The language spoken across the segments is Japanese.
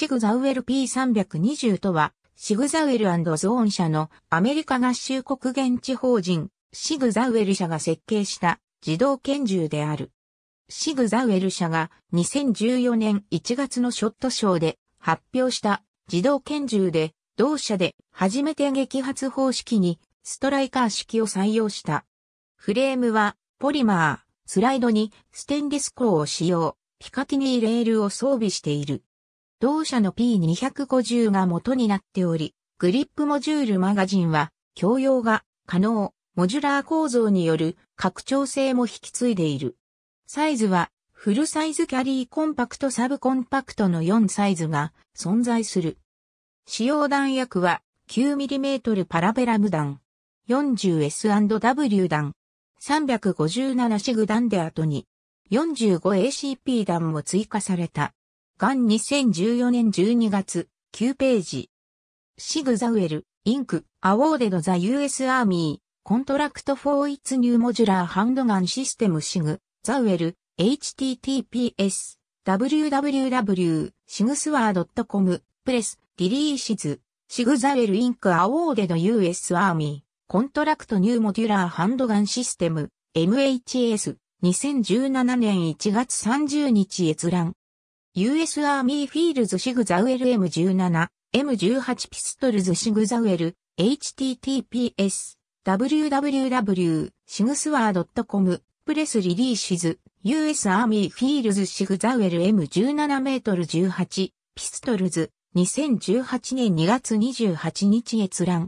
シグザウエル P320 とは、シグザウエルゾーン社のアメリカ合衆国現地法人、シグザウエル社が設計した自動拳銃である。シグザウエル社が2014年1月のショットショーで発表した自動拳銃で、同社で初めて撃発方式にストライカー式を採用した。フレームはポリマー、スライドにステンレス鋼を使用、ピカティニーレールを装備している。同社の P250 が元になっており、グリップモジュールマガジンは、共用が可能、モジュラー構造による拡張性も引き継いでいる。サイズは、フルサイズキャリーコンパクトサブコンパクトの4サイズが存在する。使用弾薬は 9mm パラベラム弾、40S&W 弾、357シグ弾で後に 45ACP 弾も追加された。ガン2014年12月、9ページ。シグザウェル、インク、アウォーデドザ US アーミー、コントラクトフォーイッツニューモジュラーハンドガンシステムシグ、ザウェル、https、www.sigswar.com、プレス、リリーシズ、シグザウェルインクアウォーデド US アーミー、コントラクトニューモジュラーハンドガンシステム、MHS、2017年1月30日閲覧。US Army Fields s i シグザウ e ル M17、M18 ピストルズシグザウ e ル、https, www.sigswar.com、プレスリリーシズ、US y f i e l d s s i シグザウ e ル M17 メートル i s ピストルズ、2018年2月28日閲覧。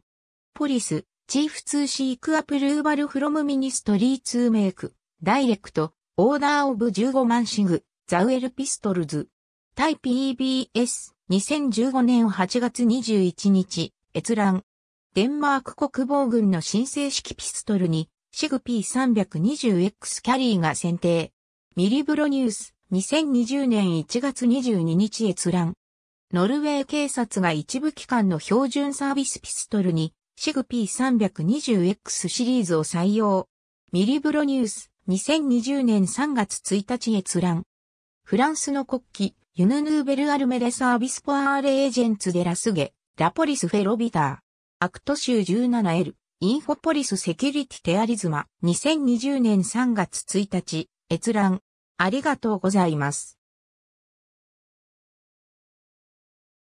ポリス、チーフツーシークアプルーバルフロムミニストリーツーメイク、ダイレクト、オーダーオブ15万シグ、ザウェルピストルズ。タイ PBS、2015年8月21日、閲覧。デンマーク国防軍の新正式ピストルに、シグ P320X キャリーが選定。ミリブロニュース、2020年1月22日閲覧。ノルウェー警察が一部機関の標準サービスピストルに、シグ P320X シリーズを採用。ミリブロニュース、2020年3月1日閲覧。フランスの国旗、ユヌヌーベルアルメデサービスポアーレエージェンツデラスゲ、ラポリスフェロビター。アクト州 17L、インフォポリスセキュリティテアリズマ、2020年3月1日、閲覧。ありがとうございます。